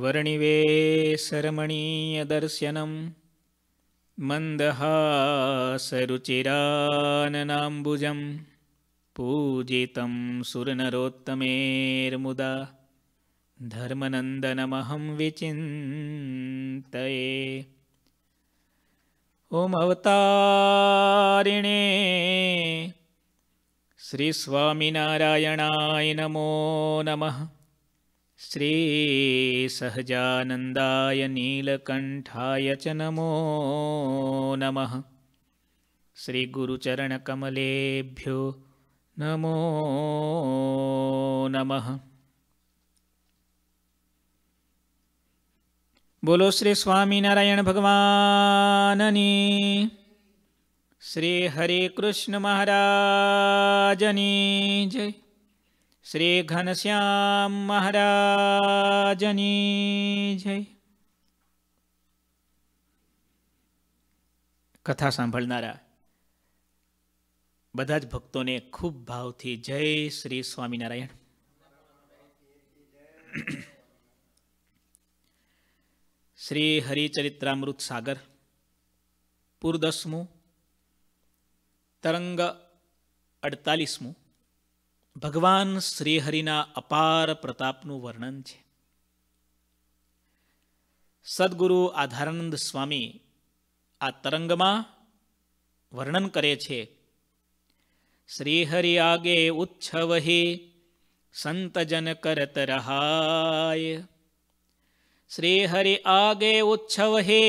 वर्णिवेशर्मणीयदर्शनं मन्दहासरुचिराननाम्बुजं पूजितं सुरनरोत्तमेर्मुदा धर्मनन्दनमहं विचिन्तये अवतारिणे श्रीस्वामिनारायणाय नमो नमः श्रीसहजानन्दाय नीलकण्ठाय च नमो नमः श्रीगुरुचरणकमलेभ्यो नमो नमः बोलो श्री श्री स्वामी नारायण हरे कृष्ण महाराजनी जय શ્રી ઘનશ્યામ મહારાજની જય કથા સાંભળનારા બધા જ ભક્તોને ખૂબ ભાવથી જય શ્રી સ્વામિનારાયણ શ્રી હરિચરિત્રામૃત સાગર પૂરદસમું તરંગ અડતાલીસમું ભગવાન શ્રીહરિના અપાર પ્રતાપનું વર્ણન છે સદગુરુ આધારાનંદ સ્વામી આ તરંગમાં વર્ણન કરે છે શ્રીહરિ આગે ઉચ્છવહી સંતજન કરત રહાય શ્રીહરિ આગે ઉચ્છવહે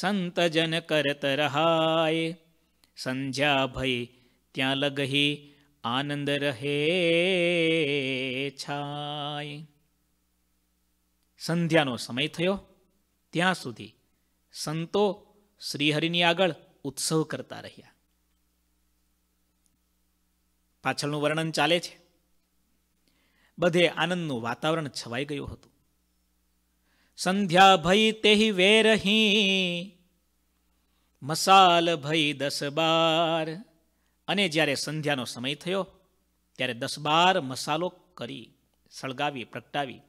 સંતજન કરત રહાય સંધ્યા ભય ત્યાં લગહી આનંદ રહે છાય સંધ્યાનો સમય થયો ત્યાં સુધી સંતો શ્રીહરિની આગળ ઉત્સવ કરતા રહ્યા પાછળનું વર્ણન ચાલે છે બધે આનંદનું વાતાવરણ છવાઈ ગયું હતું સંધ્યા ભઈ તેહી વેરહી મસાલ ભઈ દસ બાર અને જ્યારે સંધ્યાનો સમય થયો ત્યારે દસ બાર મસાલો કરી સળગાવી પ્રગટાવી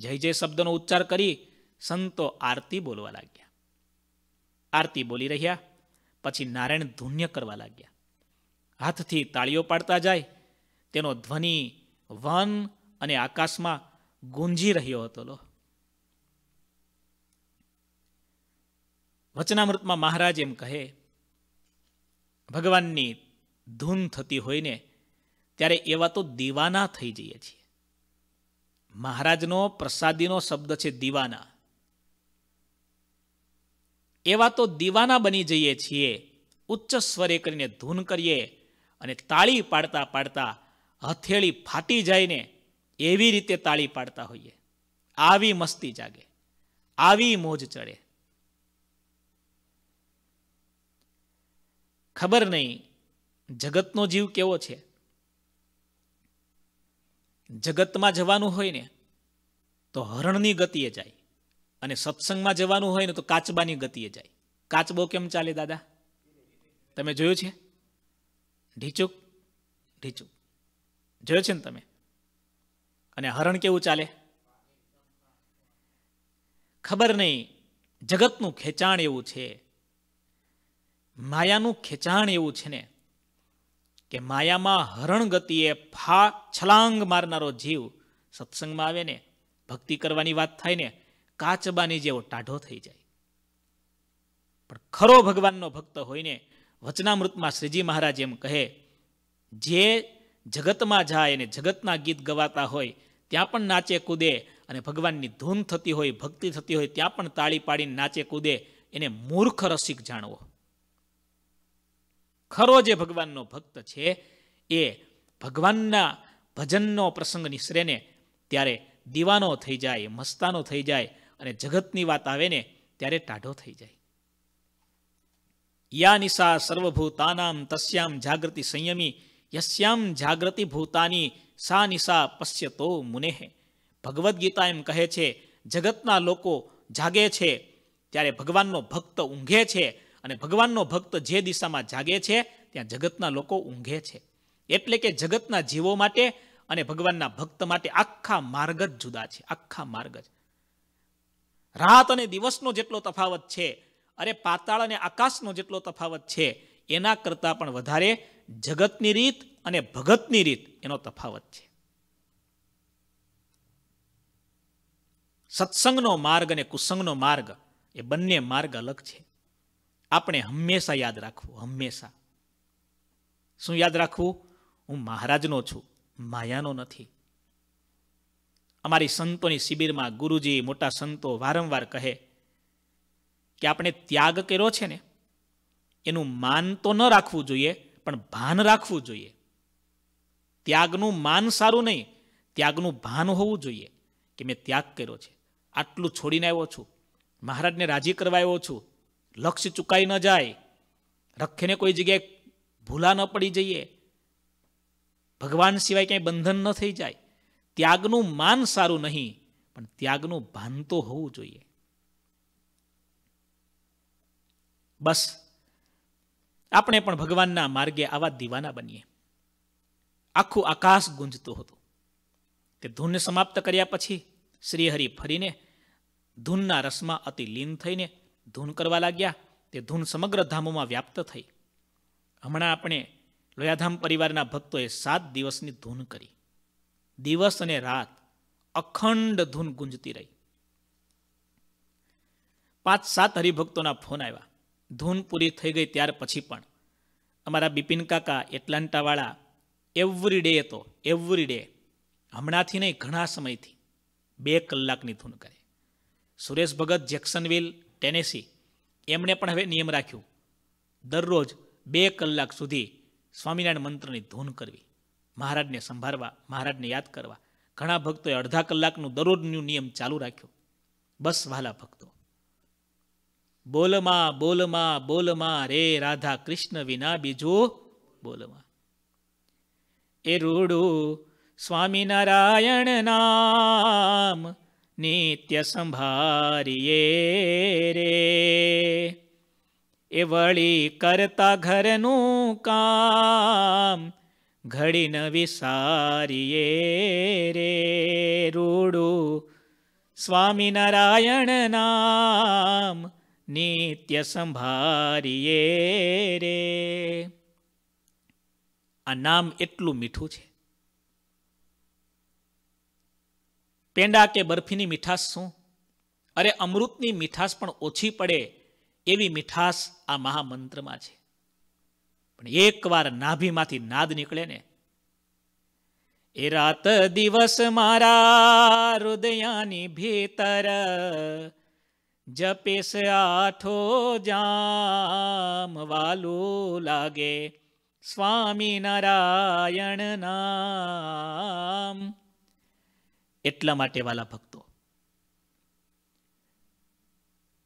જય જય શબ્દનો ઉચ્ચાર કરી સંતો આરતી બોલવા લાગ્યા આરતી બોલી રહ્યા પછી નારાયણ ધૂન્ય કરવા લાગ્યા હાથથી તાળીઓ પાડતા જાય તેનો ધ્વનિ વન અને આકાશમાં ગુંજી રહ્યો હતો લો વચનામૃતમાં મહારાજ એમ કહે ભગવાનની ધૂન થતી હોય ને ત્યારે એવા તો દીવાના થઈ જઈએ છીએ મહારાજનો પ્રસાદીનો શબ્દ છે દીવાના એવા તો દીવાના બની જઈએ છીએ ઉચ્ચ સ્વરે કરીને ધૂન કરીએ અને તાળી પાડતા પાડતા હથેળી ફાટી જાય ને એવી રીતે તાળી પાડતા હોઈએ આવી મસ્તી જાગે આવી મોજ ચડે ખબર નહીં જગતનો જીવ કેવો છે જગતમાં જવાનું હોય ને તો હરણની ગતિએ જાય અને સત્સંગમાં જવાનું હોય ને તો કાચબાની ગતિએ જાય કાચબો કેમ ચાલે દાદા તમે જોયું છે ઢીચુક ઢીચુક જોયું છે ને તમે અને હરણ કેવું ચાલે ખબર નહીં જગતનું ખેંચાણ એવું છે માયાનું ખેંચાણ એવું છે ને કે માયામાં હરણ ગતિએ ફા છલાંગ મારનારો જીવ સત્સંગમાં આવે ને ભક્તિ કરવાની વાત થાય ને કાચબાની જેવો ટાઢો થઈ જાય પણ ખરો ભગવાનનો ભક્ત હોઈને વચનામૃતમાં શ્રીજી મહારાજ એમ કહે જે જગતમાં જાય અને જગતના ગીત ગવાતા હોય ત્યાં પણ નાચે કૂદે અને ભગવાનની ધૂન થતી હોય ભક્તિ થતી હોય ત્યાં પણ તાળી પાડીને નાચે કૂદે એને મૂર્ખ રસિક જાણવો ખરો જે ભગવાનનો ભક્ત છે એ ભગવાનના ભજનનો પ્રસંગ નિસરેને ત્યારે દીવાનો થઈ જાય મસ્તાનો થઈ જાય અને જગતની વાત આવે ને ત્યારે ટાઢો થઈ જાય યા નિશા સર્વભૂતાનામ તસ્યામ જાગૃતિ સંયમી યસ્યામ જાગૃતિ ભૂતાની સા નિશા પશ્ય તો મુનેહ ભગવદ્ ગીતા એમ કહે છે જગતના લોકો જાગે છે ત્યારે ભગવાનનો ભક્ત ઊંઘે છે અને ભગવાનનો ભક્ત જે દિશામાં જાગે છે ત્યાં જગતના લોકો ઊંઘે છે એટલે કે જગતના જીવો માટે અને ભગવાનના ભક્ત માટે આખા માર્ગ જ જુદા છે આખા માર્ગ જ રાત અને દિવસનો જેટલો તફાવત છે અરે પાતાળ અને આકાશનો જેટલો તફાવત છે એના કરતાં પણ વધારે જગતની રીત અને ભગતની રીત એનો તફાવત છે સત્સંગનો માર્ગ અને કુસંગનો માર્ગ એ બંને માર્ગ અલગ છે આપણે હંમેશા યાદ રાખવું હંમેશા શું યાદ રાખવું હું મહારાજનો છું માયાનો નથી અમારી સંતોની શિબિરમાં ગુરુજી મોટા સંતો વારંવાર કહે કે આપણે ત્યાગ કર્યો છે ને એનું માન તો ન રાખવું જોઈએ પણ ભાન રાખવું જોઈએ ત્યાગનું માન સારું નહીં ત્યાગનું ભાન હોવું જોઈએ કે મેં ત્યાગ કર્યો છે આટલું છોડીને આવ્યો છું મહારાજને રાજી કરવા આવ્યો છું લક્ષ્ય ચૂકાઈ ન જાય રખેને કોઈ જગ્યાએ ભૂલા ન પડી જઈએ ભગવાન સિવાય ક્યાંય બંધન ન થઈ જાય ત્યાગનું માન સારું નહીં પણ ત્યાગનું ભાન તો હોવું જોઈએ બસ આપણે પણ ભગવાનના માર્ગે આવા દીવાના બનીએ આખું આકાશ ગુંજતું હતું તે ધૂનને સમાપ્ત કર્યા પછી શ્રીહરિ ફરીને ધૂનના રસમાં અતિ લીન થઈને ધૂન કરવા લાગ્યા તે ધૂન સમગ્ર ધામોમાં વ્યાપ્ત થઈ હમણાં આપણે લોયાધામ પરિવારના ભક્તોએ સાત દિવસની ધૂન કરી દિવસ અને રાત અખંડ ધૂન ગુંજતી રહી પાંચ સાત હરિભક્તોના ફોન આવ્યા ધૂન પૂરી થઈ ગઈ ત્યાર પછી પણ અમારા બિપિન કાકા એટલાન્ટાવાળા એવરી ડે તો એવરી ડે હમણાંથી નહીં ઘણા સમયથી બે કલાકની ધૂન કરે સુરેશ ભગત જેક્સનવિલ ટેનેસી એમણે પણ હવે નિયમ રાખ્યો દરરોજ બે કલાક સુધી સ્વામિનારાયણ મંત્રની ધૂન કરવી મહારાજને સંભાળવા મહારાજને યાદ કરવા ઘણા ભક્તોએ અડધા કલાકનું દરરોજનું નિયમ ચાલુ રાખ્યો બસ વાલા ભક્તો બોલમાં બોલમાં બોલમાં રે રાધા કૃષ્ણ વિના બીજું બોલમાં એ રૂડું સ્વામિનારાયણ નામ નિત્ય સંભારીએ રે એ વળી કરતા ઘરનું કામ ઘડી ન વિસારીએ રે રૂડું સ્વામિનારાયણ નામ નિત્ય સંભારીએ રે આ નામ એટલું મીઠું છે પેંડા કે બરફીની મીઠાશ શું અરે અમૃતની મીઠાશ પણ ઓછી પડે એવી મીઠાશ આ મહામંત્રમાં છે પણ એકવાર નાભીમાંથી નાદ નીકળે ને એ રાત દિવસ મારા હૃદયાની ભીતર જપેશ આઠો જામ વાલું લાગે સ્વામી નારાયણ નામ એટલા માટે વાલા ભક્તો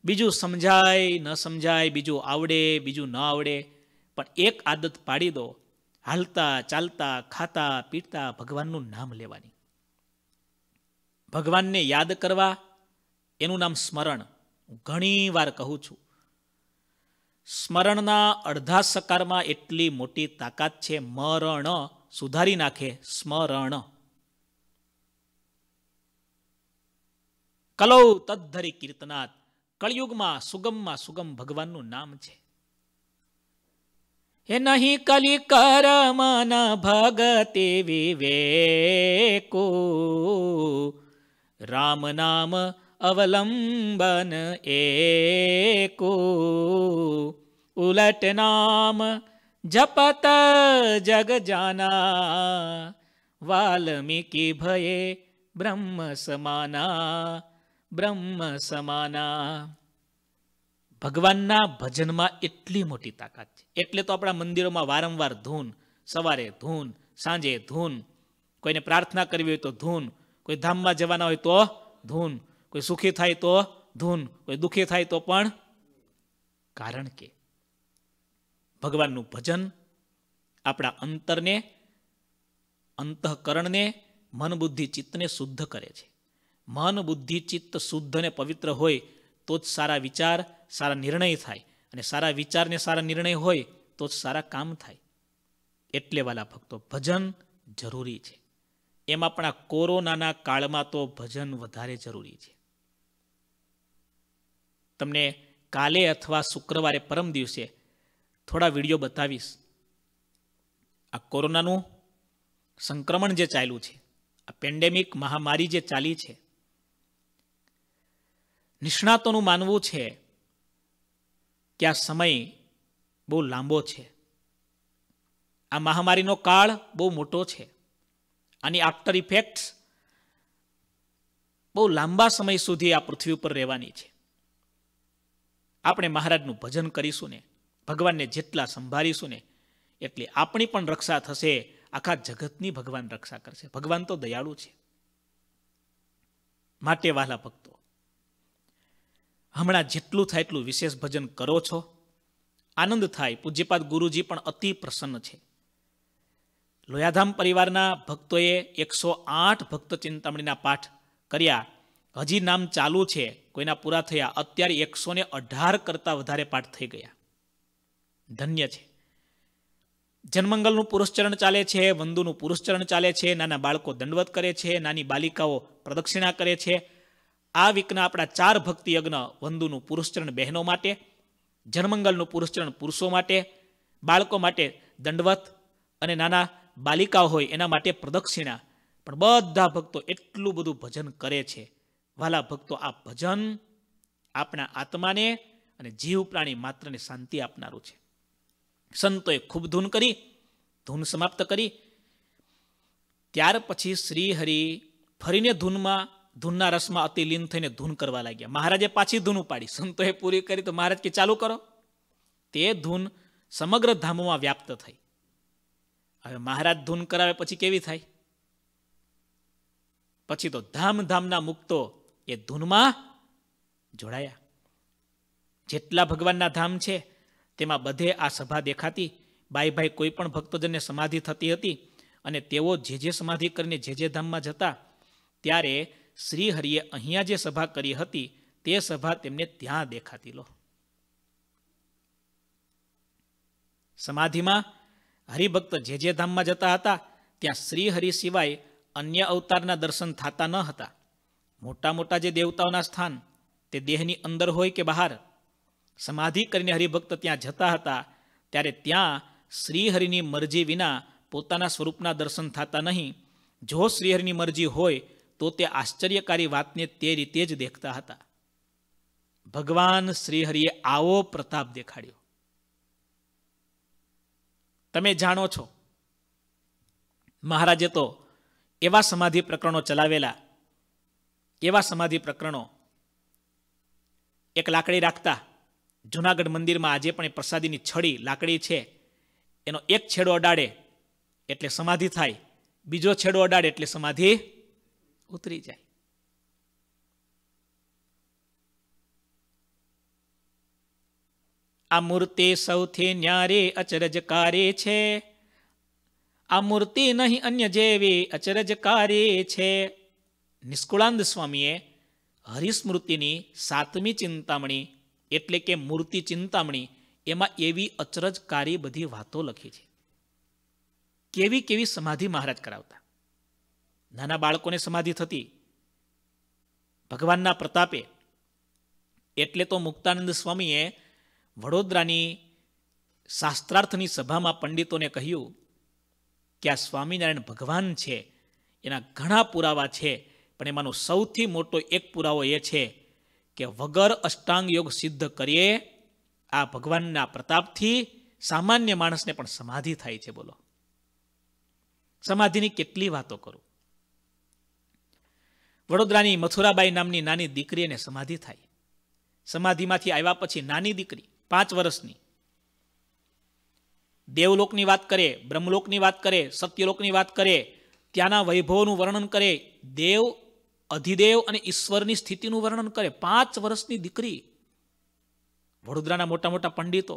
બીજું સમજાય ન સમજાય બીજું આવડે બીજું ન આવડે પણ એક આદત પાડી દો હાલતા ચાલતા ખાતા પીતા ભગવાનનું નામ લેવાની ભગવાનને યાદ કરવા એનું નામ સ્મરણ હું ઘણી વાર કહું છું સ્મરણના અડધા સકારમાં એટલી મોટી તાકાત છે મરણ સુધારી નાખે સ્મરણ कलौ तद्धरी कीर्तनात् कलियुगमा सुगम छे सुगम नहि नाम कर्म मन भगते विवेको राम नाम अवलंबन एको उलट नाम जपत जग जाना वाल्मीकि भये ब्रह्म समाना બ્રહ્મ સમાના ભગવાનના ભજનમાં એટલી મોટી તાકાત છે એટલે તો આપણા મંદિરોમાં વારંવાર ધૂન સવારે ધૂન સાંજે ધૂન કોઈને પ્રાર્થના કરવી હોય તો ધૂન કોઈ ધામમાં જવાના હોય તો ધૂન કોઈ સુખી થાય તો ધૂન કોઈ દુઃખી થાય તો પણ કારણ કે ભગવાનનું ભજન આપણા અંતરને અંતઃકરણને મન બુદ્ધિ ચિત્તને શુદ્ધ કરે છે મન બુદ્ધિ ચિત્ત શુદ્ધ અને પવિત્ર હોય તો જ સારા વિચાર સારા નિર્ણય થાય અને સારા વિચારને સારા નિર્ણય હોય તો જ સારા કામ થાય એટલે વાલા ભક્તો ભજન જરૂરી છે એમાં પણ આ કોરોનાના કાળમાં તો ભજન વધારે જરૂરી છે તમને કાલે અથવા શુક્રવારે પરમ દિવસે થોડા વિડીયો બતાવીશ આ કોરોનાનું સંક્રમણ જે ચાલ્યું છે આ પેન્ડેમિક મહામારી જે ચાલી છે નિષ્ણાતોનું માનવું છે કે આ સમય બહુ લાંબો છે આ મહામારીનો કાળ બહુ મોટો છે આની આફ્ટર ઇફેક્ટ્સ બહુ લાંબા સમય સુધી આ પૃથ્વી ઉપર રહેવાની છે આપણે મહારાજનું ભજન કરીશું ને ભગવાનને જેટલા સંભાળીશું ને એટલે આપણી પણ રક્ષા થશે આખા જગતની ભગવાન રક્ષા કરશે ભગવાન તો દયાળુ છે માટે વાલા ભક્તો હમણાં જેટલું થાય એટલું વિશેષ ભજન કરો છો આનંદ થાય પૂજ્યપાદ ગુરુજી પણ અતિ પ્રસન્ન છે લોયાધામ પરિવારના ભક્તોએ એકસો આઠ ભક્ત ચિંતામણીના પાઠ કર્યા હજી નામ ચાલુ છે કોઈના પૂરા થયા અત્યારે એકસો ને અઢાર કરતા વધારે પાઠ થઈ ગયા ધન્ય છે જનમંગલનું પુરુષચરણ ચાલે છે વંદુનું પુરુષચરણ ચાલે છે નાના બાળકો દંડવત કરે છે નાની બાલિકાઓ પ્રદક્ષિણા કરે છે આ વીકના આપણા ચાર ભક્તિ યજ્ઞ વંદુનું પુરુષચરણ બહેનો માટે જનમંગલનું પુરુષચરણ પુરુષો માટે બાળકો માટે દંડવત અને નાના બાલિકાઓ હોય એના માટે પ્રદક્ષિણા પણ બધા ભક્તો એટલું બધું ભજન કરે છે વાલા ભક્તો આ ભજન આપણા આત્માને અને જીવ પ્રાણી માત્રને શાંતિ આપનારું છે સંતોએ ખૂબ ધૂન કરી ધૂન સમાપ્ત કરી ત્યાર પછી શ્રીહરિ ફરીને ધૂનમાં ધૂનના રસમાં અતિ લીન થઈને ધૂન કરવા લાગ્યા મહારાજે પાછી ધૂન ઉપાડી સંતોએ પૂરી કરી તો મહારાજ કે ચાલુ કરો તે ધૂન સમગ્ર ધામોમાં વ્યાપ્ત થઈ હવે મહારાજ ધૂન કરાવે પછી કેવી થાય પછી તો ધામધામના મુક્તો એ ધૂનમાં જોડાયા જેટલા ભગવાનના ધામ છે તેમાં બધે આ સભા દેખાતી બાઈ ભાઈ કોઈ પણ ભક્તજનને સમાધિ થતી હતી અને તેઓ જે જે સમાધિ કરીને જે જે ધામમાં જતા ત્યારે શ્રીહરિએ અહીંયા જે સભા કરી હતી તે સભા તેમને ત્યાં દેખાતી લો સમાધિમાં હરિભક્ત જે જે ધામમાં જતા હતા ત્યાં શ્રીહરિ સિવાય અન્ય અવતારના દર્શન થતા ન હતા મોટા મોટા જે દેવતાઓના સ્થાન તે દેહની અંદર હોય કે બહાર સમાધિ કરીને હરિભક્ત ત્યાં જતા હતા ત્યારે ત્યાં શ્રીહરિની મરજી વિના પોતાના સ્વરૂપના દર્શન થતા નહીં જો શ્રીહરિની મરજી હોય તો તે આશ્ચર્યકારી વાતને તે રીતે જ દેખતા હતા ભગવાન શ્રીહરિએ આવો પ્રતાપ દેખાડ્યો તમે જાણો છો મહારાજે તો એવા સમાધિ પ્રકરણો ચલાવેલા એવા સમાધિ પ્રકરણો એક લાકડી રાખતા જૂનાગઢ મંદિરમાં આજે પણ પ્રસાદીની છડી લાકડી છે એનો એક છેડો અડાડે એટલે સમાધિ થાય બીજો છેડો અડાડે એટલે સમાધિ ઉતરી જાય આ મૂર્તિ સૌથી ન્યારે અચરજકારી છે આ મૂર્તિ નહીં અન્ય જેવી અચરજકારી છે નિષ્કુળાનંદ સ્વામીએ હરિસ્મૃતિની સાતમી ચિંતામણી એટલે કે મૂર્તિ ચિંતામણી એમાં એવી અચરજકારી બધી વાતો લખી છે કેવી કેવી સમાધિ મહારાજ કરાવતા નાના બાળકોને સમાધિ થતી ભગવાનના પ્રતાપે એટલે તો મુક્તાનંદ સ્વામીએ વડોદરાની શાસ્ત્રાર્થની સભામાં પંડિતોને કહ્યું કે આ સ્વામિનારાયણ ભગવાન છે એના ઘણા પુરાવા છે પણ એમાંનો સૌથી મોટો એક પુરાવો એ છે કે વગર અષ્ટાંગ યોગ સિદ્ધ કરીએ આ ભગવાનના પ્રતાપથી સામાન્ય માણસને પણ સમાધિ થાય છે બોલો સમાધિની કેટલી વાતો કરું વડોદરાની મથુરાબાઈ નામની નાની દીકરીને સમાધિ થાય સમાધિમાંથી આવ્યા પછી નાની દીકરી પાંચ વર્ષની દેવલોકની વાત કરે બ્રહ્મલોકની વાત કરે સત્યલોકની વાત કરે ત્યાંના વૈભવનું વર્ણન કરે દેવ અધિદેવ અને ઈશ્વરની સ્થિતિનું વર્ણન કરે પાંચ વર્ષની દીકરી વડોદરાના મોટા મોટા પંડિતો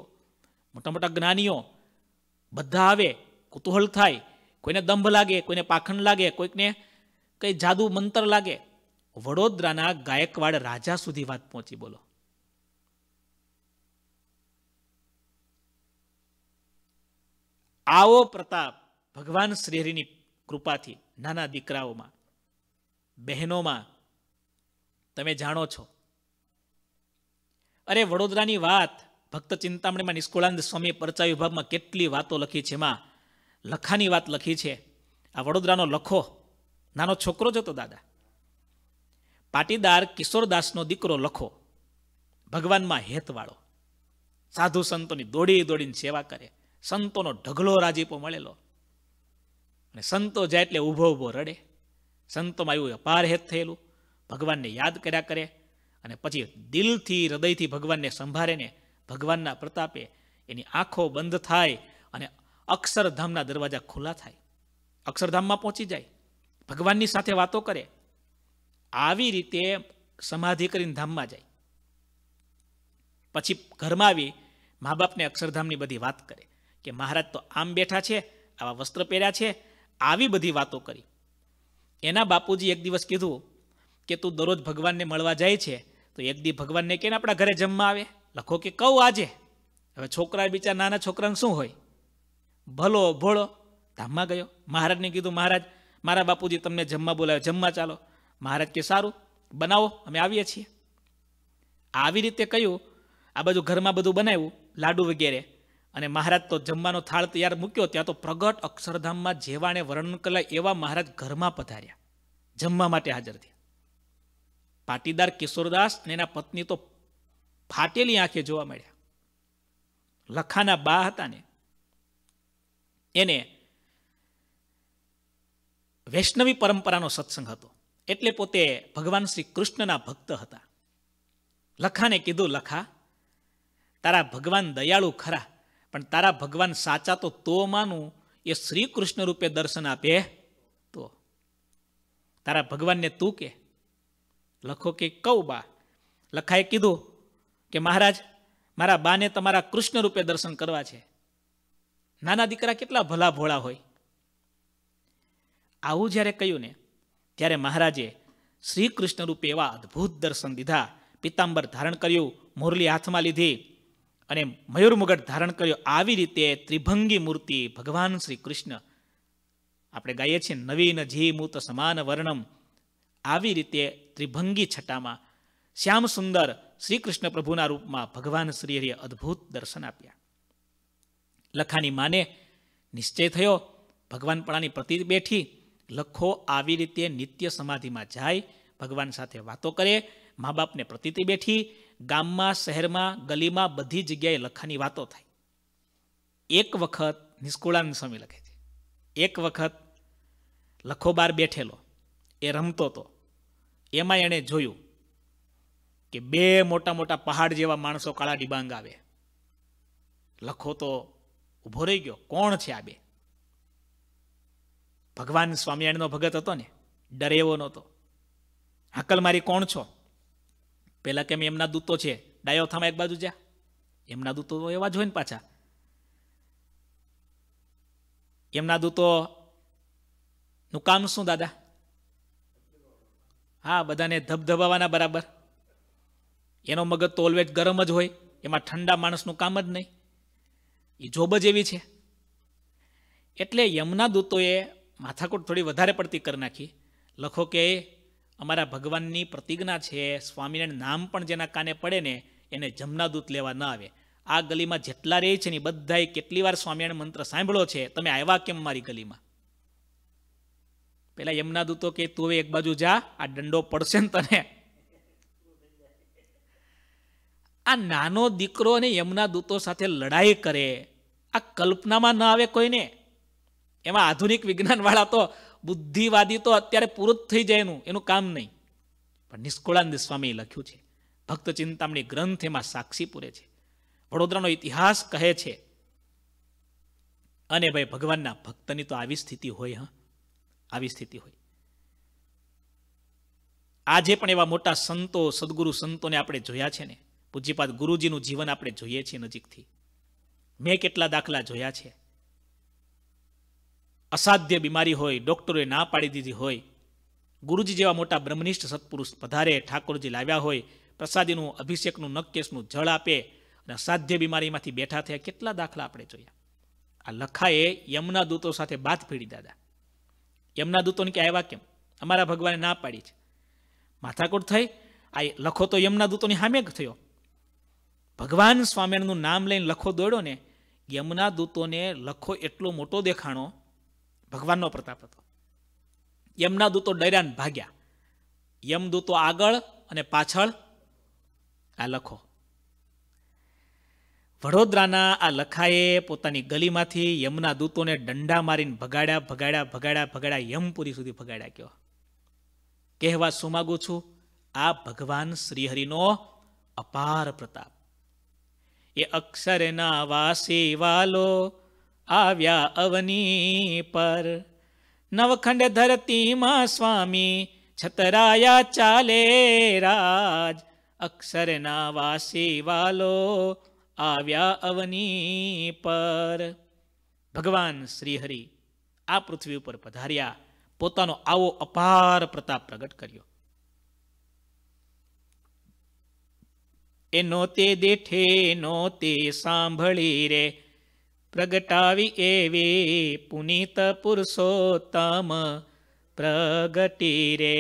મોટા મોટા જ્ઞાનીઓ બધા આવે કુતૂહલ થાય કોઈને દંભ લાગે કોઈને પાખંડ લાગે કોઈકને કંઈ જાદુ મંતર લાગે વડોદરાના ગાયકવાડ રાજા સુધી વાત પહોંચી બોલો આવો પ્રતાપ ભગવાન શ્રીહરિની કૃપાથી નાના દીકરાઓમાં બહેનોમાં તમે જાણો છો અરે વડોદરાની વાત ભક્ત ચિંતામણીમાં નિષ્કુળાનંદ સ્વામી પરચા વિભાગમાં કેટલી વાતો લખી છે એમાં લખાની વાત લખી છે આ વડોદરાનો લખો નાનો છોકરો જ હતો દાદા પાટીદાર કિશોરદાસનો દીકરો લખો ભગવાનમાં હેતવાળો સાધુ સંતોની દોડી દોડીને સેવા કરે સંતોનો ઢગલો રાજીપો મળેલો અને સંતો જાય એટલે ઊભો ઊભો રડે સંતોમાં એવું અપાર હેત થયેલું ભગવાનને યાદ કર્યા કરે અને પછી દિલથી હૃદયથી ભગવાનને સંભાળે ને ભગવાનના પ્રતાપે એની આંખો બંધ થાય અને અક્ષરધામના દરવાજા ખુલ્લા થાય અક્ષરધામમાં પહોંચી જાય ભગવાનની સાથે વાતો કરે આવી રીતે સમાધિ કરીને ધામમાં જાય પછી ઘરમાં આવી મા બાપને અક્ષરધામની બધી વાત કરે કે મહારાજ તો આમ બેઠા છે આવા વસ્ત્ર પહેર્યા છે આવી બધી વાતો કરી એના બાપુજી એક દિવસ કીધું કે તું દરરોજ ભગવાનને મળવા જાય છે તો એક દી ભગવાનને કે આપણા ઘરે જમવા આવે લખો કે કહું આજે હવે છોકરા બિચારા નાના છોકરાને શું હોય ભલો ભોળો ધામમાં ગયો મહારાજને કીધું મહારાજ મારા બાપુજી તમને જમવા બોલાવે જમવા ચાલો મહારાજ કે સારું બનાવો અમે આવીએ છીએ આવી રીતે કહ્યું આ બાજુ ઘરમાં બધું બનાવ્યું લાડુ વગેરે અને મહારાજ તો જમવાનો થાળ તૈયાર મૂક્યો ત્યાં તો પ્રગટ અક્ષરધામમાં જેવાને વર્ણન કલા એવા મહારાજ ઘરમાં પધાર્યા જમવા માટે હાજર થયા પાટીદાર કિશોરદાસ અને એના પત્ની તો ફાટેલી આંખે જોવા મળ્યા લખાના બા હતા ને એને વૈષ્ણવી પરંપરાનો સત્સંગ હતો એટલે પોતે ભગવાન શ્રી કૃષ્ણના ભક્ત હતા લખાને કીધું લખા તારા ભગવાન દયાળુ ખરા પણ તારા ભગવાન સાચા તો તો માનું એ શ્રી કૃષ્ણ રૂપે દર્શન આપે તો તારા ભગવાનને તું કે લખો કે કહું બા લખાએ કીધું કે મહારાજ મારા બાને તમારા કૃષ્ણ રૂપે દર્શન કરવા છે નાના દીકરા કેટલા ભલા ભોળા હોય આવું જ્યારે કહ્યું ને ત્યારે મહારાજે શ્રી કૃષ્ણ રૂપે એવા અદ્ભુત દર્શન દીધા પિત્તાંબર ધારણ કર્યું મુરલી હાથમાં લીધી અને મયુર મુગટ ધારણ કર્યો આવી રીતે ત્રિભંગી મૂર્તિ ભગવાન શ્રી કૃષ્ણ આપણે ગાઈએ છીએ નવીન જી મૂત સમાન વર્ણમ આવી રીતે ત્રિભંગી છટામાં શ્યામ સુંદર શ્રી કૃષ્ણ પ્રભુના રૂપમાં ભગવાન શ્રી અદ્ભુત દર્શન આપ્યા લખાની માને નિશ્ચય થયો ભગવાનપણાની પ્રતિ બેઠી લખો આવી રીતે નિત્ય સમાધિમાં જાય ભગવાન સાથે વાતો કરે મા બાપને પ્રતિતિ બેઠી ગામમાં શહેરમાં ગલીમાં બધી જગ્યાએ લખાની વાતો થાય એક વખત નિષ્કુળાનંદ સ્વામી લખે છે એક વખત લખો બાર બેઠેલો એ રમતો હતો એમાં એણે જોયું કે બે મોટા મોટા પહાડ જેવા માણસો કાળા ડિબાંગ આવે લખો તો ઊભો રહી ગયો કોણ છે આ બે ભગવાન સ્વામિનારાયણનો ભગત હતો ને ડરે એવો નહોતો હાકલ મારી કોણ છો પહેલાં કેમ એમના દૂતો છે ડાયોથામાં એક બાજુ જા એમના દૂતો એવા જ ને પાછા એમના દૂતો નું કામ શું દાદા હા બધાને ધબધબાવાના બરાબર એનો મગજ તો ઓલવેજ ગરમ જ હોય એમાં ઠંડા માણસનું કામ જ નહીં એ જોબ જ એવી છે એટલે યમના દૂતોએ માથાકૂટ થોડી વધારે પડતી કરી નાખી લખો કે અમારા ભગવાનની પ્રતિજ્ઞા છે સ્વામિનારાયણ નામ પણ જેના કાને પડે ને એને જમનાદૂત લેવા ન આવે આ ગલીમાં જેટલા રહે છે ને બધાએ કેટલી વાર સ્વામિનારાયણ મંત્ર સાંભળો છે તમે આવ્યા કેમ મારી ગલીમાં પેલા યમનાદૂતો કે તું હવે એક બાજુ જા આ દંડો પડશે ને તને આ નાનો દીકરો અને દૂતો સાથે લડાઈ કરે આ કલ્પનામાં ન આવે કોઈને એમાં આધુનિક વિજ્ઞાનવાળા તો બુદ્ધિવાદી તો અત્યારે પૂરું થઈ જાય એનું એનું કામ નહીં પણ નિષ્કુળાનંદ સ્વામીએ લખ્યું છે ભક્ત ચિંતામણી ગ્રંથ એમાં સાક્ષી પૂરે છે વડોદરાનો ઇતિહાસ કહે છે અને ભાઈ ભગવાનના ભક્તની તો આવી સ્થિતિ હોય હા આવી સ્થિતિ હોય આજે પણ એવા મોટા સંતો સદગુરુ સંતોને આપણે જોયા છે ને પૂજ્યપાદ ગુરુજીનું જીવન આપણે જોઈએ છીએ નજીકથી મેં કેટલા દાખલા જોયા છે અસાધ્ય બીમારી હોય ડૉક્ટરોએ ના પાડી દીધી હોય ગુરુજી જેવા મોટા બ્રહ્મનિષ્ઠ સત્પુરુષ પધારે ઠાકોરજી લાવ્યા હોય પ્રસાદીનું અભિષેકનું નક્કેશનું જળ આપે અને અસાધ્ય બીમારીમાંથી બેઠા થયા કેટલા દાખલા આપણે જોયા આ લખાએ યમના દૂતો સાથે બાથ ભીડી દાદા યમના દૂતોને કે આવ્યા કેમ અમારા ભગવાને ના પાડી છે માથાકૂટ થઈ આ લખો તો યમના દૂતોની સામે થયો ભગવાન સ્વામિનારાયણનું નામ લઈને લખો દોડ્યો ને યમના દૂતોને લખો એટલો મોટો દેખાણો ભગવાનનો પ્રતાપ હતો યમના દૂતો ડર્યા ને ભાગ્યા યમદૂતો આગળ અને પાછળ આ લખો વડોદરાના આ લખાએ પોતાની ગલીમાંથી યમના દૂતોને દંડા મારીને ભગાડ્યા ભગાડ્યા ભગાડ્યા ભગાડ્યા યમપુરી સુધી ભગાડ્યા કયો કહેવા શું માગું છું આ ભગવાન શ્રીહરિનો અપાર પ્રતાપ એ અક્ષરના વાસી વાલો आव्या अवनी पर नवखंड धरती मा स्वामी छतराया चाले राज अक्षर नावासी वालो आव्या अवनी पर भगवान श्रीहरि आ पृथ्वी पर पधारिया पोता आवो अपार प्रताप प्रगट करियो नोते देठे नोते सांभी रे પ્રગટાવી એવી પુનિત પુરુષોત્તમ પ્રગટી રે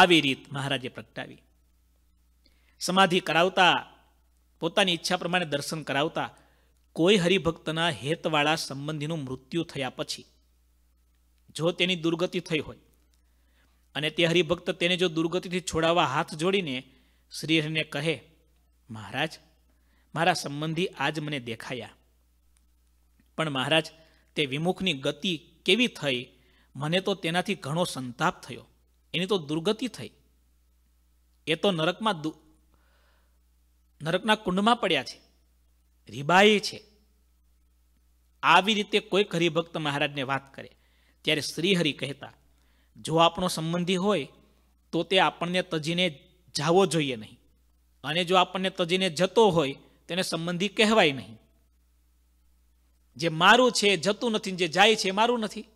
આવી રીત મહારાજે પ્રગટાવી સમાધિ કરાવતા પોતાની ઈચ્છા પ્રમાણે દર્શન કરાવતા કોઈ હરિભક્તના હેતવાળા સંબંધીનું મૃત્યુ થયા પછી જો તેની દુર્ગતિ થઈ હોય અને તે હરિભક્ત તેને જો દુર્ગતિથી છોડાવવા હાથ જોડીને શ્રીહરિને કહે મહારાજ મારા સંબંધી આજ મને દેખાયા પણ મહારાજ તે વિમુખની ગતિ કેવી થઈ મને તો તેનાથી ઘણો સંતાપ થયો એની તો દુર્ગતિ થઈ એ તો નરકમાં નરકના કુંડમાં પડ્યા છે રીબાઈ છે આવી રીતે કોઈક હરિભક્ત મહારાજને વાત કરે ત્યારે શ્રીહરિ કહેતા જો આપણો સંબંધી હોય તો તે આપણને તજીને જાવો જોઈએ નહીં અને જો આપણને તજીને જતો હોય તેને સંબંધી કહેવાય નહીં જે મારું છે જતું નથી જે જાય છે મારું નથી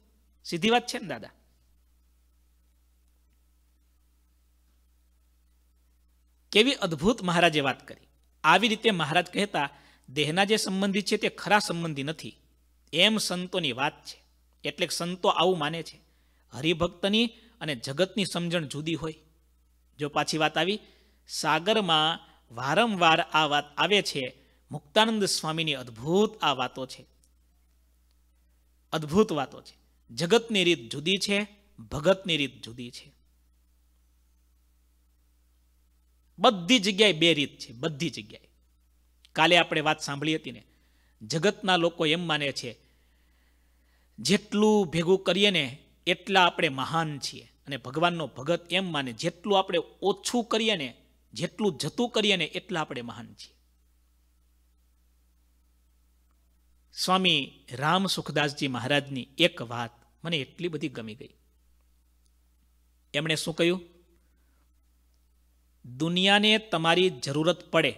સીધી વાત છે ને દાદા કેવી અદ્ભુત મહારાજે વાત કરી આવી રીતે મહારાજ કહેતા દેહના જે સંબંધી છે તે ખરા સંબંધી નથી એમ સંતોની વાત છે એટલે સંતો આવું માને છે હરિભક્તની અને જગતની સમજણ જુદી હોય જો પાછી વાત આવી સાગરમાં વારંવાર આ વાત આવે છે મુક્તાનંદ સ્વામીની અદ્ભુત આ વાતો છે અદ્ભુત વાતો છે જગતની રીત જુદી છે ભગતની રીત જુદી છે બધી જગ્યાએ બે રીત છે બધી જગ્યાએ કાલે આપણે વાત સાંભળી હતી ને જગતના લોકો એમ માને છે જેટલું ભેગું કરીએ ને એટલા આપણે મહાન છીએ અને ભગવાનનો ભગત એમ માને જેટલું આપણે ઓછું કરીએ ને જેટલું જતું કરીએ ને એટલા આપણે મહાન છીએ સ્વામી રામ સુખદાસજી મહારાજની એક વાત મને એટલી બધી ગમી ગઈ એમણે શું કહ્યું દુનિયાને તમારી જરૂરત પડે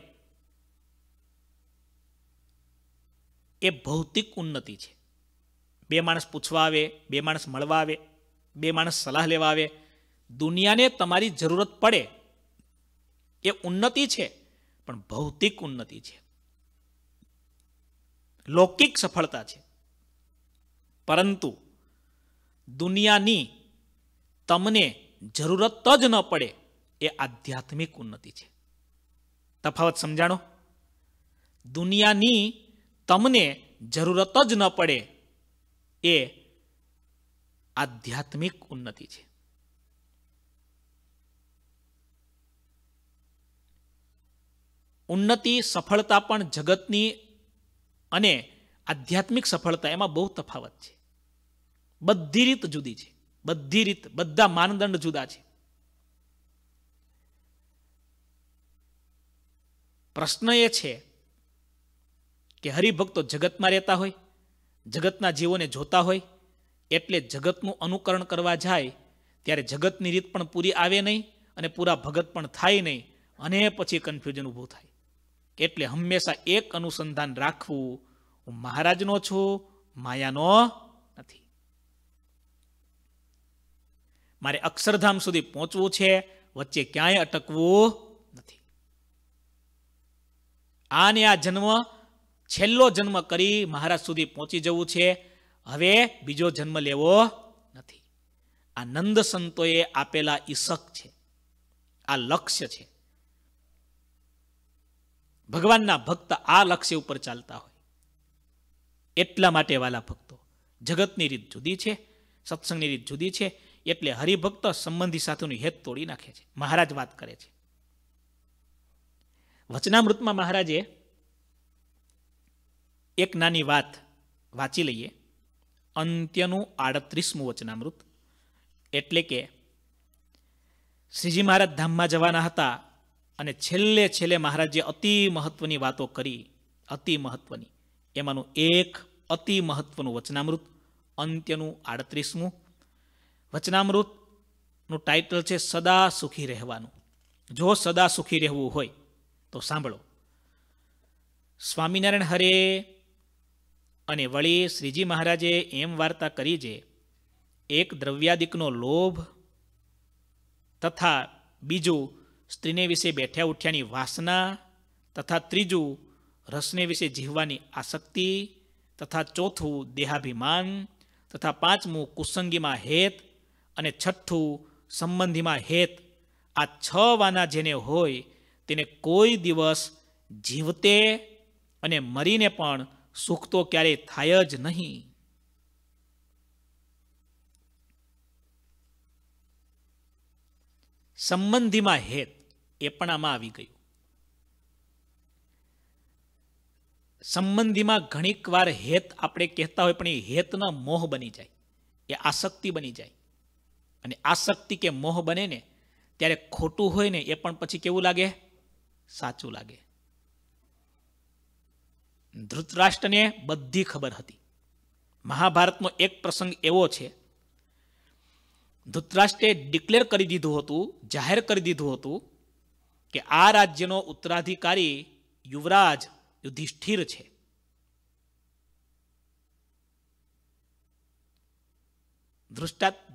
એ ભૌતિક ઉન્નતિ છે બે માણસ પૂછવા આવે બે માણસ મળવા આવે બે માણસ સલાહ લેવા આવે દુનિયાને તમારી જરૂરત પડે એ ઉન્નતિ છે પણ ભૌતિક ઉન્નતિ છે લૌકિક સફળતા છે પરંતુ દુનિયાની તમને જરૂરત જ ન પડે એ આધ્યાત્મિક ઉન્નતિ છે તફાવત સમજાણો દુનિયાની તમને જરૂરત જ ન પડે એ આધ્યાત્મિક ઉન્નતિ છે ઉન્નતિ સફળતા પણ જગતની અને આધ્યાત્મિક સફળતા એમાં બહુ તફાવત છે બધી રીત જુદી છે બધી રીત બધા માનદંડ જુદા છે પ્રશ્ન એ છે કે હરિભક્તો જગતમાં રહેતા હોય જગતના જીવોને જોતા હોય એટલે જગતનું અનુકરણ કરવા જાય ત્યારે જગતની રીત પણ પૂરી આવે નહીં અને પૂરા ભગત પણ થાય નહીં અને પછી કન્ફ્યુઝન ઊભું થાય એટલે હંમેશા એક અનુસંધાન રાખવું હું મહારાજનો છું માયાનો નથી મારે અક્ષરધામ સુધી પહોંચવું છે વચ્ચે ક્યાંય અટકવું નથી આને આ જન્મ છેલ્લો જન્મ કરી મહારાજ સુધી પહોંચી જવું છે હવે બીજો જન્મ લેવો નથી આ નંદ સંતોએ આપેલા ઈશક છે આ લક્ષ્ય છે ભગવાનના ભક્ત આ લક્ષ્ય ઉપર ચાલતા હોય એટલા માટે વાલા ભક્તો જગતની રીત જુદી છે સત્સંગની રીત જુદી છે એટલે હરિભક્ત સંબંધી સાથેનું હેત તોડી નાખે છે મહારાજ વાત કરે છે વચનામૃતમાં મહારાજે એક નાની વાત વાંચી લઈએ અંત્યનું આડત્રીસમું વચનામૃત એટલે કે શ્રીજી મહારાજ ધામમાં જવાના હતા અને છેલ્લે છેલ્લે મહારાજે અતિ મહત્વની વાતો કરી અતિ મહત્વની એમાંનું એક અતિ મહત્વનું વચનામૃત અંત્યનું આડત્રીસમું વચનામૃતનું ટાઇટલ છે સદા સુખી રહેવાનું જો સદા સુખી રહેવું હોય તો સાંભળો સ્વામિનારાયણ હરે અને વળી શ્રીજી મહારાજે એમ વાર્તા કરી જે એક દ્રવ્યાદિકનો લોભ તથા બીજું સ્ત્રીને વિશે બેઠ્યા ઉઠ્યાની વાસના તથા ત્રીજું રસને વિશે જીવવાની આસક્તિ તથા ચોથું દેહાભિમાન તથા પાંચમું કુસંગીમાં હેત અને છઠ્ઠું સંબંધીમાં હેત આ છ વાના જેને હોય તેને કોઈ દિવસ જીવતે અને મરીને પણ સુખ તો ક્યારેય થાય જ નહીં સંબંધીમાં હેત એ પણ આમાં આવી ગયું સંબંધીમાં ઘણીક વાર હેત આપણે કહેતા હોય પણ એ હેતના મોહ બની જાય એ આસક્તિ બની જાય અને આસક્તિ કે મોહ બને ને ત્યારે ખોટું હોય ને એ પણ પછી કેવું લાગે સાચું લાગે ધૃતરાષ્ટ્રને બધી ખબર હતી મહાભારતનો એક પ્રસંગ એવો છે ધૃતરાષ્ટ્રે ડિક્લેર કરી દીધું હતું જાહેર કરી દીધું હતું કે આ રાજ્યનો ઉત્તરાધિકારી યુવરાજ યુધિષ્ઠિર છે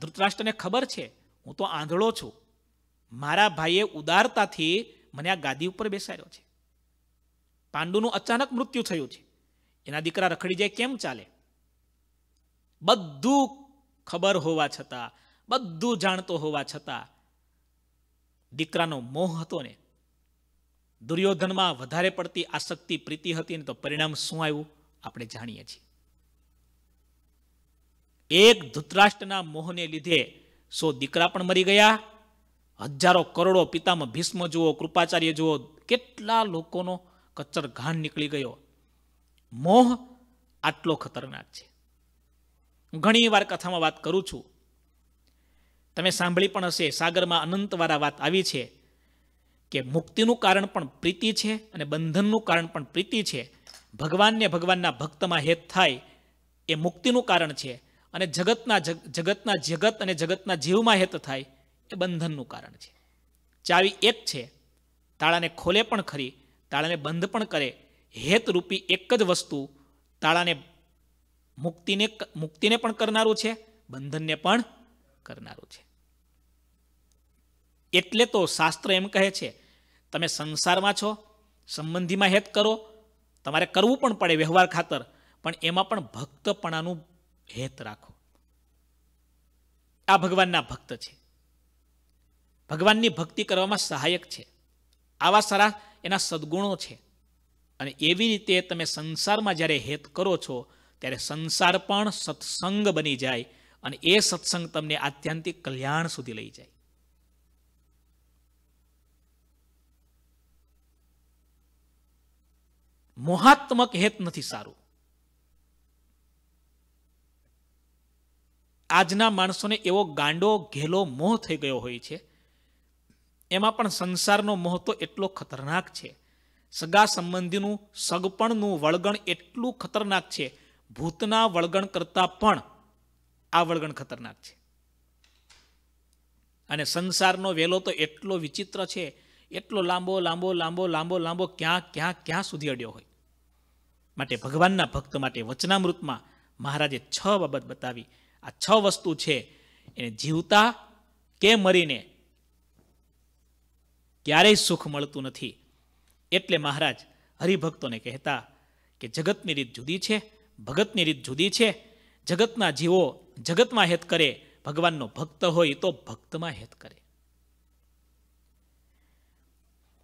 ધૃતરાષ્ટ્રને ખબર છે હું તો આંધળો છું મારા ભાઈએ ઉદારતાથી મને આ ગાદી ઉપર બેસાડ્યો છે પાંડુનું અચાનક મૃત્યુ થયું છે એના દીકરા રખડી જાય કેમ ચાલે બધું ખબર હોવા છતાં બધું જાણતો હોવા છતાં દીકરાનો મોહ હતો ને દુર્યોધનમાં વધારે પડતી આસક્તિ પ્રીતિ હતી ને તો પરિણામ શું આવ્યું આપણે જાણીએ છીએ એક ધૃતરાષ્ટ્રના મોહને લીધે સો દીકરા પણ મરી ગયા હજારો કરોડો પિતામાં ભીષ્મ જુઓ કૃપાચાર્ય જુઓ કેટલા લોકોનો કચ્છર ઘાન નીકળી ગયો મોહ આટલો ખતરનાક છે હું ઘણી વાર કથામાં વાત કરું છું તમે સાંભળી પણ હશે સાગરમાં અનંતવારા વાત આવી છે કે મુક્તિનું કારણ પણ પ્રીતિ છે અને બંધનનું કારણ પણ પ્રીતિ છે ભગવાનને ભગવાનના ભક્તમાં હેત થાય એ મુક્તિનું કારણ છે અને જગતના જગતના જગત અને જગતના જીવમાં હેત થાય એ બંધનનું કારણ છે ચાવી એક છે તાળાને ખોલે પણ ખરી તાળાને બંધ પણ કરે હેતરૂપી એક જ વસ્તુ તાળાને મુક્તિને મુક્તિને પણ કરનારું છે બંધનને પણ કરનારું છે એટલે તો શાસ્ત્ર એમ કહે છે તમે સંસારમાં છો સંબંધીમાં હેત કરો તમારે કરવું પણ પડે વ્યવહાર ખાતર પણ એમાં પણ ભક્તપણાનું હેત રાખો આ ભગવાનના ભક્ત છે ભગવાનની ભક્તિ કરવામાં સહાયક છે આવા સારા એના સદગુણો છે અને એવી રીતે તમે સંસારમાં જ્યારે હેત કરો છો ત્યારે સંસાર પણ સત્સંગ બની જાય અને એ સત્સંગ તમને આત્યંતિક કલ્યાણ સુધી લઈ જાય મોહાત્મક હેત નથી સારું આજના માણસોને એવો ગાંડો ઘેલો મોહ થઈ ગયો હોય છે એમાં પણ સંસારનો મોહ તો એટલો ખતરનાક છે સગા સંબંધીનું સગપણનું વળગણ એટલું ખતરનાક છે ભૂતના વળગણ કરતાં પણ આ વળગણ ખતરનાક છે અને સંસારનો વેલો તો એટલો વિચિત્ર છે એટલો લાંબો લાંબો લાંબો લાંબો લાંબો ક્યાં ક્યાં ક્યાં સુધી અડ્યો હોય માટે ભગવાનના ભક્ત માટે વચનામૃતમાં મહારાજે છ બાબત બતાવી આ છ વસ્તુ છે એને જીવતા કે મરીને ક્યારેય સુખ મળતું નથી એટલે મહારાજ હરિભક્તોને કહેતા કે જગતની રીત જુદી છે ભગતની રીત જુદી છે જગતના જીવો જગતમાં હેત કરે ભગવાનનો ભક્ત હોય તો ભક્તમાં હેત કરે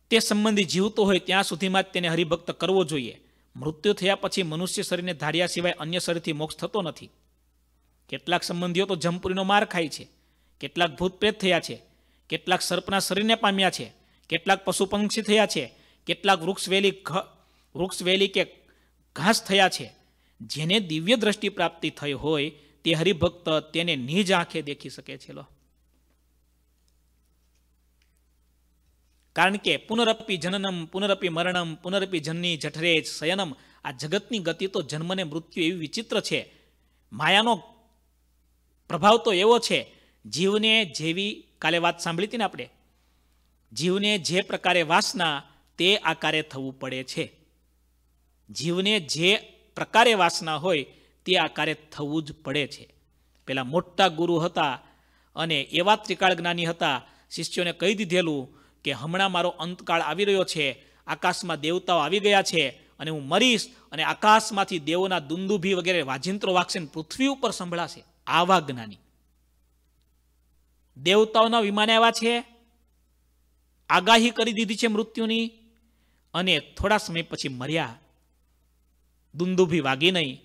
તે સંબંધી જીવતો હોય ત્યાં સુધીમાં જ તેને હરિભક્ત કરવો જોઈએ મૃત્યુ થયા પછી મનુષ્ય શરીરને ધાર્યા સિવાય અન્ય શરીરથી મોક્ષ થતો નથી કેટલાક સંબંધીઓ તો જમપુરીનો માર ખાય છે કેટલાક ભૂતપ્રેત થયા છે કેટલાક સર્પના શરીરને પામ્યા છે કેટલાક પશુ પંક્ષી થયા છે કેટલાક વૃક્ષવેલી વૃક્ષવેલી કે ઘાસ થયા છે જેને દિવ્ય દ્રષ્ટિ પ્રાપ્તિ થઈ હોય તે હરિભક્ત તેને નિજ આંખે દેખી શકે છે લો કારણ કે પુનરપી જનનમ પુનરપી મરણમ પુનરપી જનની જઠરે શયનમ આ જગતની ગતિ તો જન્મને મૃત્યુ એવી વિચિત્ર છે માયાનો પ્રભાવ તો એવો છે જીવને જેવી કાલે વાત સાંભળી હતી ને આપણે જીવને જે પ્રકારે વાસના તે આકારે થવું પડે છે જીવને જે પ્રકારે વાસના હોય તે આકારે થવું જ પડે છે પેલા મોટા ગુરુ હતા અને એવા ત્રિકાળ જ્ઞાની હતા શિષ્યોને કહી દીધેલું કે હમણાં મારો અંતકાળ આવી રહ્યો છે આકાશમાં દેવતાઓ આવી ગયા છે અને હું મરીશ અને આકાશમાંથી દેવોના દુંદુભી વગેરે વાજિંત્રો વાગશે પૃથ્વી ઉપર સંભળાશે આવા જ્ઞાની દેવતાઓના વિમાન આવ્યા છે આગાહી કરી દીધી છે મૃત્યુની અને થોડા સમય પછી મર્યા દુંદુભી વાગી નહીં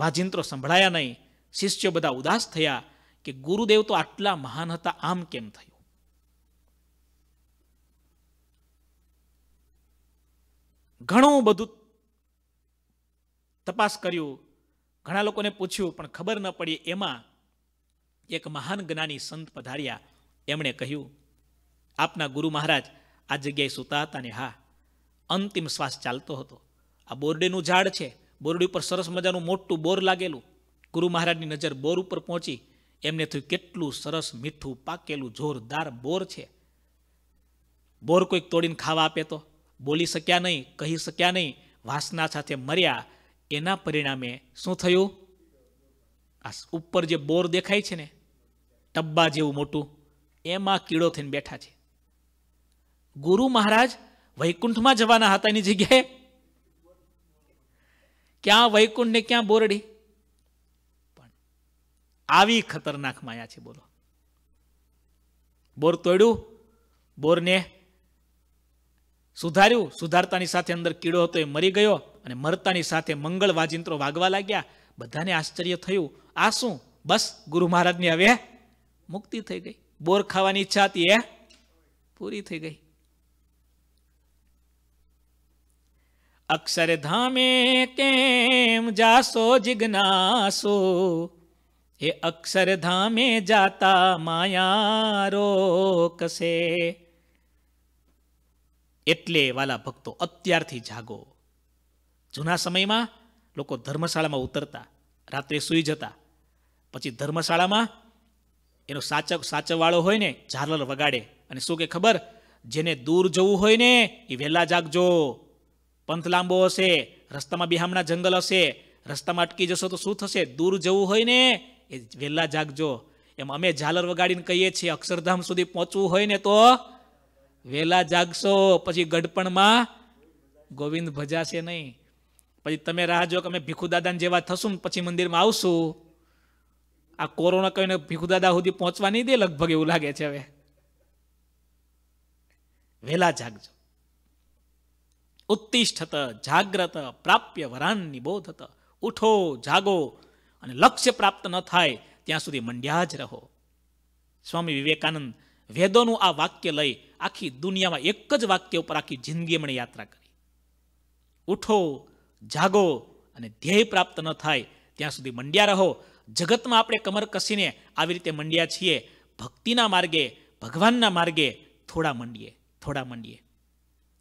વાજિંત્રો સંભળાયા નહીં શિષ્યો બધા ઉદાસ થયા કે ગુરુદેવ તો આટલા મહાન હતા આમ કેમ થયું ઘણું બધું તપાસ કર્યું ઘણા લોકોને પૂછ્યું પણ ખબર ન પડી એમાં એક મહાન જ્ઞાની સંત પધાર્યા એમણે કહ્યું આપના ગુરુ મહારાજ આ જગ્યાએ સૂતા હતા ને હા અંતિમ શ્વાસ ચાલતો હતો આ બોરડેનું ઝાડ છે બોરડી ઉપર સરસ મજાનું મોટું બોર લાગેલું ગુરુ મહારાજની નજર બોર ઉપર પહોંચી એમને થયું કેટલું સરસ મીઠું પાકેલું જોરદાર બોર છે બોર કોઈક તોડીને ખાવા આપે તો બોલી શક્યા નહીં કહી શક્યા નહીં વાસના સાથે મર્યા એના પરિણામે શું થયું આ ઉપર જે બોર દેખાય છે ને ટબ્બા જેવું મોટું એમાં કીડો થઈને બેઠા છે ગુરુ મહારાજ વૈકુંઠમાં જવાના હતા એની જગ્યાએ ક્યાં વૈકુંઠ ને ક્યાં બોરડી પણ આવી ખતરનાક માયા છે બોલો બોર તોડ્યું બોરને સુધાર્યું સુધારતાની સાથે અંદર કીડો હતો એ મરી ગયો અને મરતાની સાથે મંગળ વાજિંત્રો વાગવા લાગ્યા બધાને આશ્ચર્ય થયું આ શું બસ ગુરુ મહારાજની હવે મુક્તિ થઈ ગઈ બોર ખાવાની ઈચ્છા હતી એ પૂરી થઈ ગઈ અક્ષરધામે કેમ જાસો જિજ્ઞાસો હે અક્ષરધામે જાતા માયા રોકશે એટલે વાલા ભક્તો અત્યારથી જાગો જૂના સમયમાં લોકો ધર્મશાળામાં ઉતરતા રાત્રે સૂઈ જતા પછી ધર્મશાળામાં એનો સાચક સાચવવાળો હોય ને ઝાલર વગાડે અને શું કે ખબર જેને દૂર જવું હોય ને એ વહેલા જાગજો પંથ લાંબો હશે રસ્તામાં બિહામણા જંગલ હશે રસ્તામાં અટકી જશો તો શું થશે દૂર જવું હોય ને એ વહેલા જાગજો એમ અમે ઝાલર વગાડીને કહીએ છીએ અક્ષરધામ સુધી પહોંચવું હોય ને તો વેલા જાગશો પછી ગઢપણમાં ગોવિંદ ભજાશે નહીં પછી તમે રાહ જો કે અમે ભીખુદાદાને જેવા થશું પછી મંદિરમાં આવશું આ કોરોના કહીને ભીખુદાદા સુધી પહોંચવા નહીં દે લગભગ એવું લાગે છે હવે વહેલા જાગજો ઉત્તિષ્ઠત જાગ્રત પ્રાપ્ય વરાન નિબોધત ઉઠો જાગો અને લક્ષ્ય પ્રાપ્ત ન થાય ત્યાં સુધી મંડ્યા જ રહો સ્વામી વિવેકાનંદ વેદોનું આ વાક્ય લઈ આખી દુનિયામાં એક જ વાક્ય ઉપર આખી જિંદગી એમણે યાત્રા કરી ઉઠો જાગો અને ધ્યેય પ્રાપ્ત ન થાય ત્યાં સુધી મંડ્યા રહો જગતમાં આપણે કમર કસીને આવી રીતે મંડ્યા છીએ ભક્તિના માર્ગે ભગવાનના માર્ગે થોડા મંડીએ થોડા મંડીએ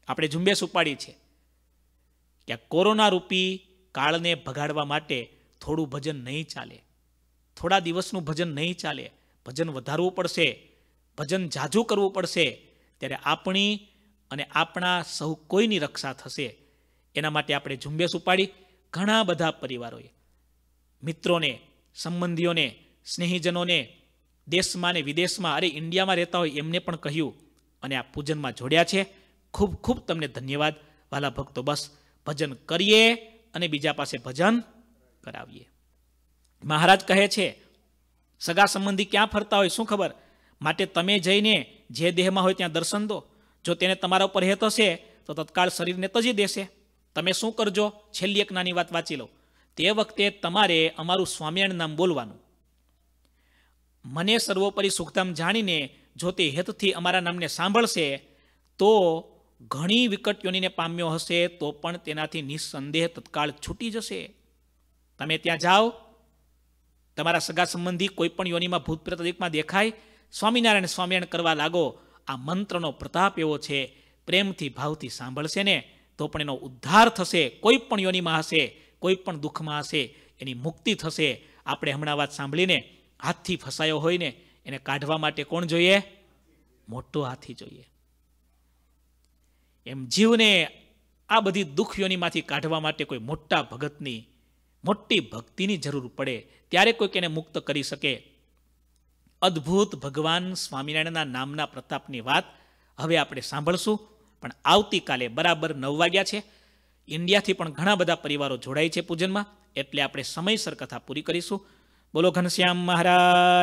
આપણે ઝુંબેશ ઉપાડી છે કે કોરોના રૂપી કાળને ભગાડવા માટે થોડું ભજન નહીં ચાલે થોડા દિવસનું ભજન નહીં ચાલે ભજન વધારવું પડશે ભજન ઝાઝું કરવું પડશે ત્યારે આપણી અને આપણા સૌ કોઈની રક્ષા થશે એના માટે આપણે ઝુંબેશ ઉપાડી ઘણા બધા પરિવારોએ મિત્રોને સંબંધીઓને સ્નેહીજનોને દેશમાં ને વિદેશમાં અરે ઇન્ડિયામાં રહેતા હોય એમને પણ કહ્યું અને આ પૂજનમાં જોડ્યા છે ખૂબ ખૂબ તમને ધન્યવાદ વાલા ભક્તો બસ ભજન કરીએ અને બીજા પાસે ભજન કરાવીએ મહારાજ કહે છે સગા સંબંધી ક્યાં ફરતા હોય શું ખબર માટે તમે જઈને જે દેહમાં હોય ત્યાં દર્શન દો જો તેને તમારા ઉપર હેત હશે તો તત્કાળ શરીરને તજી દેશે તમે શું કરજો છેલ્લી એક નાની વાત વાંચી લો તે વખતે તમારે અમારું સ્વામિનારાયણ નામ બોલવાનું મને સર્વોપરી સુખધામ જાણીને જો તે હેતથી અમારા નામને સાંભળશે તો ઘણી વિકટ યોનીને પામ્યો હશે તો પણ તેનાથી નિસંદેહ તત્કાળ છૂટી જશે તમે ત્યાં જાઓ તમારા સગા સંબંધી કોઈ પણ યોનીમાં ભૂત પ્રેતદિકમાં દેખાય સ્વામિનારાયણ સ્વામિનારાયણ કરવા લાગો આ મંત્રનો પ્રતાપ એવો છે પ્રેમથી ભાવથી સાંભળશે ને તો પણ એનો ઉદ્ધાર થશે કોઈ પણ યોનિમાં હશે કોઈ પણ દુઃખમાં હશે એની મુક્તિ થશે આપણે હમણાં વાત સાંભળીને હાથથી ફસાયો હોય ને એને કાઢવા માટે કોણ જોઈએ મોટો હાથી જોઈએ એમ જીવને આ બધી દુઃખ યોનીમાંથી કાઢવા માટે કોઈ મોટા ભગતની મોટી ભક્તિની જરૂર પડે ત્યારે કોઈક એને મુક્ત કરી શકે અદ્ભુત ભગવાન સ્વામિનારાયણના નામના પ્રતાપની વાત હવે આપણે સાંભળશું પણ આવતીકાલે બરાબર નવ વાગ્યા છે ઇન્ડિયાથી પણ ઘણા બધા પરિવારો જોડાય છે પૂજનમાં એટલે આપણે સમયસર કથા પૂરી કરીશું બોલો ઘનશ્યામ મહારાજ